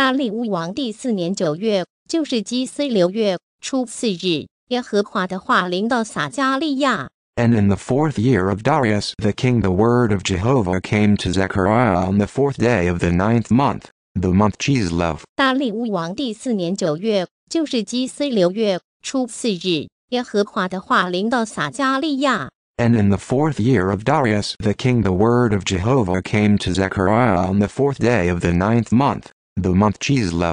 And in the fourth year of Darius the king, the word of Jehovah came to Zechariah on the fourth day of the ninth month, the month Chislev. And in the fourth year of Darius the king, the word of Jehovah came to Zechariah on the fourth day of the ninth month, the month cheese And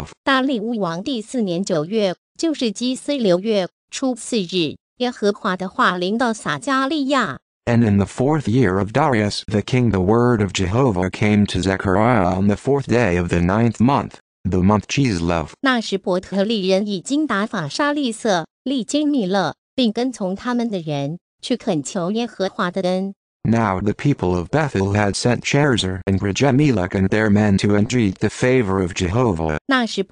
in the fourth year of Darius the king, the word of Jehovah came to Zechariah on the fourth day of the ninth month, the month Chislov. 那时伯特利人已经打法沙利色，历经密勒，并跟从他们的人去恳求耶和华的恩。now the people of Bethel had sent Cherzer and Regemelech and their men to entreat the favor of Jehovah. Now the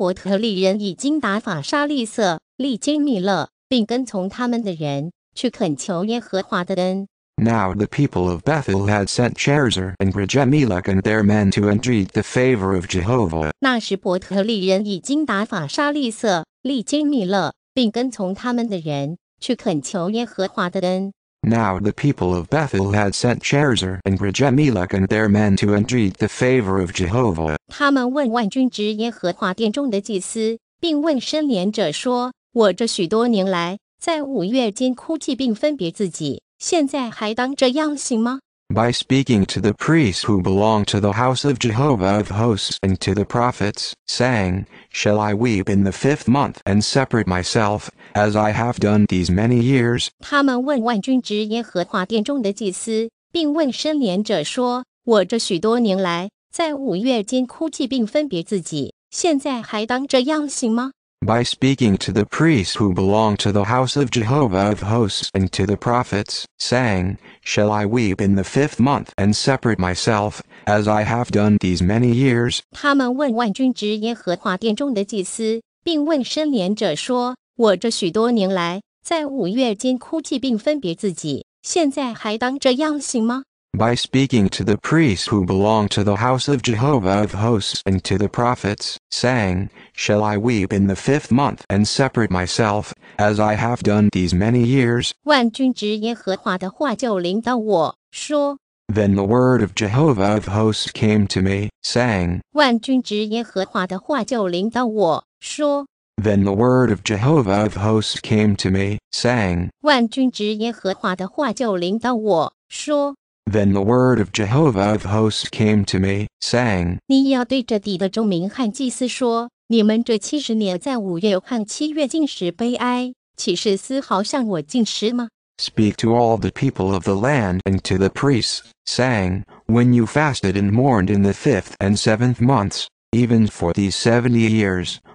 people of Bethel had sent Cherzer and Regemelech and their men to entreat the favor of Jehovah. 那时伯特利人已经打法沙利色、利金密勒，并跟从他们的人去恳求耶和华的恩。now the people of Bethel had sent Sherezer and Regemelech and their men to entreat the favor of Jehovah. 他们问万军直耶和华殿中的祭司，并问申连者说：“我这许多年来，在五月间哭泣并分别自己，现在还当这样行吗？” by speaking to the priests who belong to the house of Jehovah of hosts and to the prophets, saying, Shall I weep in the fifth month and separate myself, as I have done these many years? 他们问万军之耶和华殿中的祭司，并问申连者说：“我这许多年来，在五月间哭泣并分别自己，现在还当这样行吗？” by speaking to the priests who belong to the house of Jehovah of hosts and to the prophets, saying, Shall I weep in the fifth month and separate myself, as I have done these many years? by speaking to the priests who belong to the house of Jehovah of hosts and to the prophets, saying, Shall I weep in the fifth month and separate myself, as I have done these many years? 万军之耶和华的话就临到我说。then the word of Jehovah of hosts came to me, saying, then the word of Jehovah of hosts came to me, saying, 万军之耶和华的话就临到我说。then the word of Jehovah of hosts came to me, saying, "Speak to all the people of the land and to the priests, saying, When you fasted and mourned in the fifth and seventh months, even for these seventy years,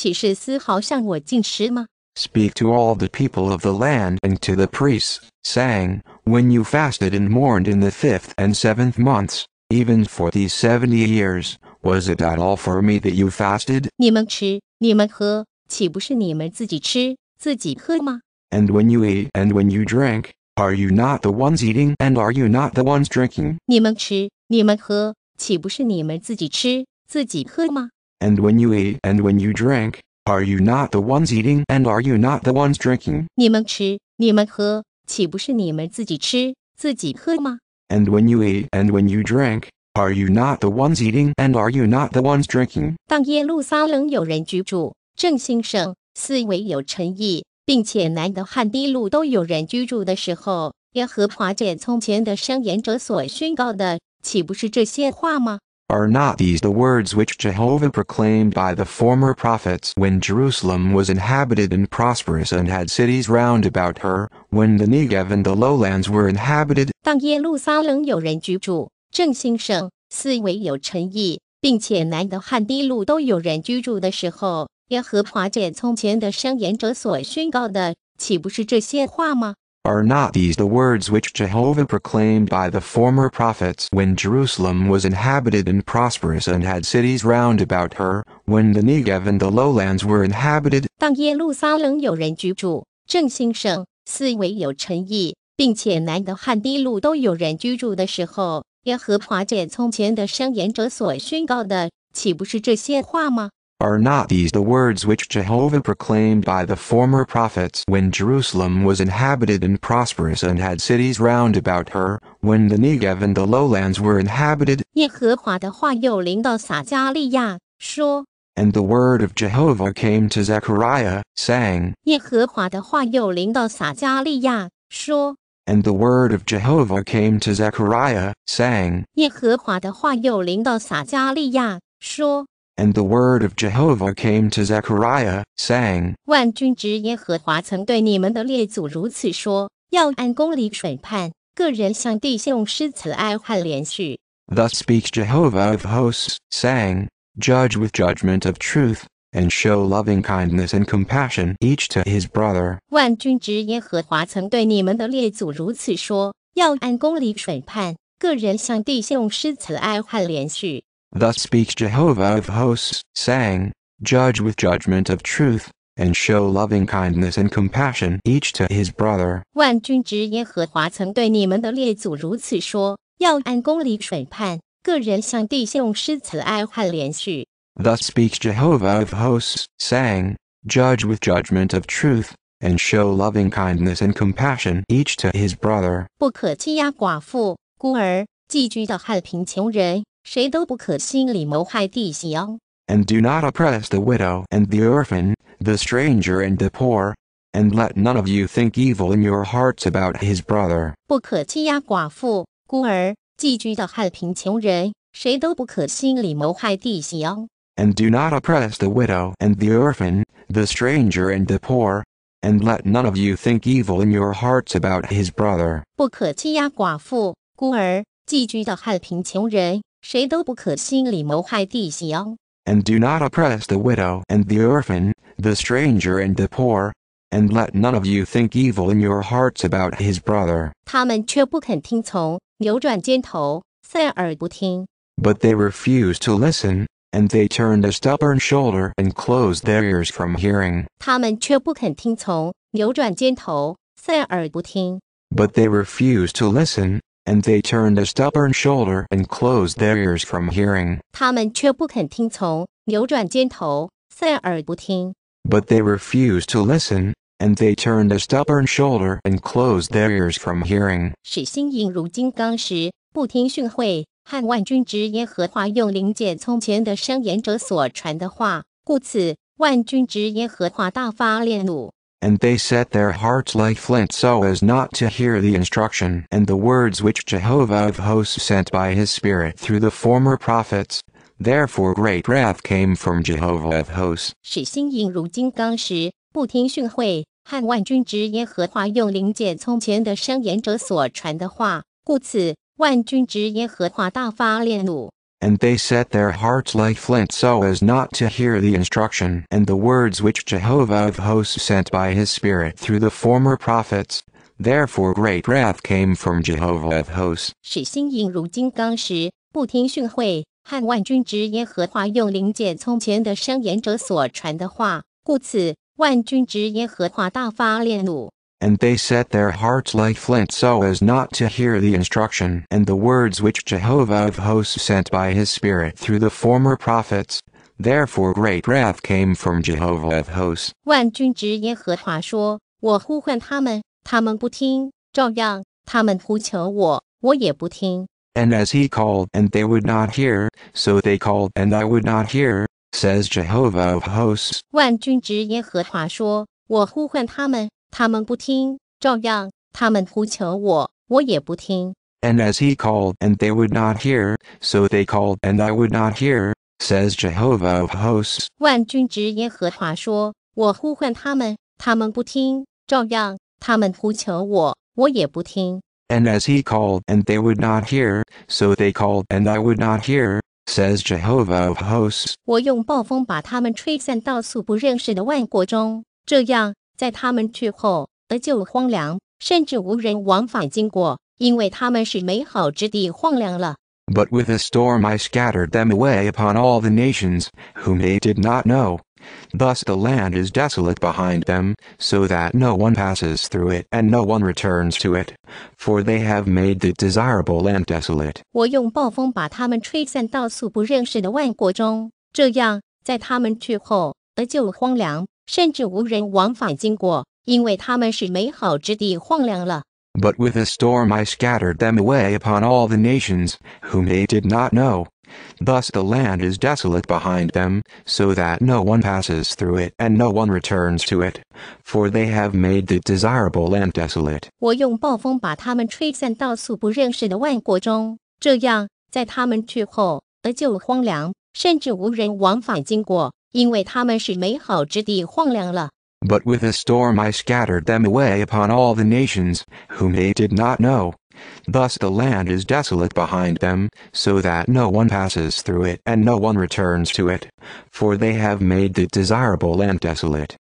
岂是丝毫向我进食吗？Speak to all the people of the land and to the priests, saying, When you fasted and mourned in the fifth and seventh months, even for these seventy years, was it at all for me that you fasted? 你们吃，你们喝，岂不是你们自己吃自己喝吗？And when you eat and when you drink, are you not the ones eating and are you not the ones drinking? 你们吃，你们喝，岂不是你们自己吃自己喝吗？And when you eat, and when you drink, are you not the ones eating, and are you not the ones drinking？你们吃，你们喝，岂不是你们自己吃，自己喝吗？And when you eat, and when you drink, are you not the ones eating, and are you not the ones drinking？当耶路撒冷有人居住，正兴盛，思维有诚意，并且南的汉地路都有人居住的时候，耶和华借从前的商言者所宣告的，岂不是这些话吗？Are not these the words which Jehovah proclaimed by the former prophets when Jerusalem was inhabited and prosperous and had cities round about her, when the Negev and the lowlands were inhabited? 当耶路撒冷有人居住，正兴盛，思维有诚意，并且南的和低路都有人居住的时候，耶和华借从前的圣言者所宣告的，岂不是这些话吗？are not these the words which Jehovah proclaimed by the former prophets when Jerusalem was inhabited and prosperous and had cities round about her, when the Negev and the lowlands were inhabited? 当耶路撒冷有人居住，正兴盛，思维有诚意，并且南的和低路都有人居住的时候，耶和华借从前的申言者所宣告的，岂不是这些话吗？are not these the words which Jehovah proclaimed by the former prophets when Jerusalem was inhabited and prosperous and had cities round about her, when the Negev and the lowlands were inhabited? and the word of Jehovah came to Zechariah, saying, And the word of Jehovah came to Zechariah, saying, 耶和华的话又临到撒加利亚，说。and the word of Jehovah came to Zechariah, saying, 万军之耶和华曾对你们的列祖如此说：要按公理审判，个人向弟兄施慈爱和连续。Thus speaks Jehovah of hosts, saying, Judge with judgment of truth, and show loving kindness and compassion each to his brother. 万军之耶和华曾对你们的列祖如此说：要按公理审判，个人向弟兄施慈爱和连续。Thus speaks Jehovah of hosts, saying, Judge with judgment of truth, and show loving kindness and compassion each to his brother. 万军之耶和华曾对你们的列祖如此说：要按公理审判，个人向弟兄施慈爱和连续。Thus speaks Jehovah of hosts, saying, Judge with judgment of truth, and show loving kindness and compassion each to his brother. 不可欺压寡妇、孤儿、寄居的和贫穷人。and do not oppress the widow and the orphan, the stranger and the poor, and let none of you think evil in your hearts about his brother. 不可欺压寡妇、孤儿、寄居的和贫穷人，谁都不可心里谋害弟兄。And do not oppress the widow and the orphan, the stranger and the poor, and let none of you think evil in your hearts about his brother. And do not oppress the widow and the orphan, the stranger and the poor, and let none of you think evil in your hearts about his brother. But they refused to listen, and they turned a stubborn shoulder and closed their ears from hearing. But they refused to listen, and they turned a stubborn shoulder and closed their ears from hearing. But they refused to listen, and they turned a stubborn shoulder and closed their ears from hearing and they set their hearts like flint so as not to hear the instruction and the words which Jehovah of hosts sent by his Spirit through the former prophets. Therefore great wrath came from Jehovah of hosts and they set their hearts like flint so as not to hear the instruction and the words which Jehovah of hosts sent by his Spirit through the former prophets. Therefore great wrath came from Jehovah of hosts and they set their hearts like flint so as not to hear the instruction and the words which Jehovah of hosts sent by his Spirit through the former prophets. Therefore great wrath came from Jehovah of hosts. 万军之耶和华说：“我呼唤他们，他们不听；照样，他们呼求我，我也不听。” And as he called and they would not hear, so they called and I would not hear, says Jehovah of hosts. 万军之耶和华说：“我呼唤他们，他们不听，照样他们呼求我，我也不听。And as he called, and they would not hear, so they called, and I would not hear, says Jehovah of hosts. 万军之耶和华说：我呼唤他们，他们不听，照样他们呼求我，我也不听。And as he called, and they would not hear, so they called, and I would not hear, says Jehovah of hosts. 我用暴风把他们吹散到素不认识的万国中，这样 but with a storm I scattered them away upon all the nations, whom they did not know. Thus the land is desolate behind them, so that no one passes through it and no one returns to it, for they have made the desirable land desolate. 我用暴风把他们吹散到素不认识的万国中，这样在他们去后，得救荒凉，but with a storm I scattered them away upon all the nations, whom they did not know. Thus the land is desolate behind them, so that no one passes through it and no one returns to it, for they have made the desirable land desolate. 我用暴风把他们吹散到素不认识的万国中，这样在他们去后，得就荒凉，甚至无人往返经过。but with a storm I scattered them away upon all the nations, whom they did not know. Thus the land is desolate behind them, so that no one passes through it and no one returns to it, for they have made the desirable land desolate.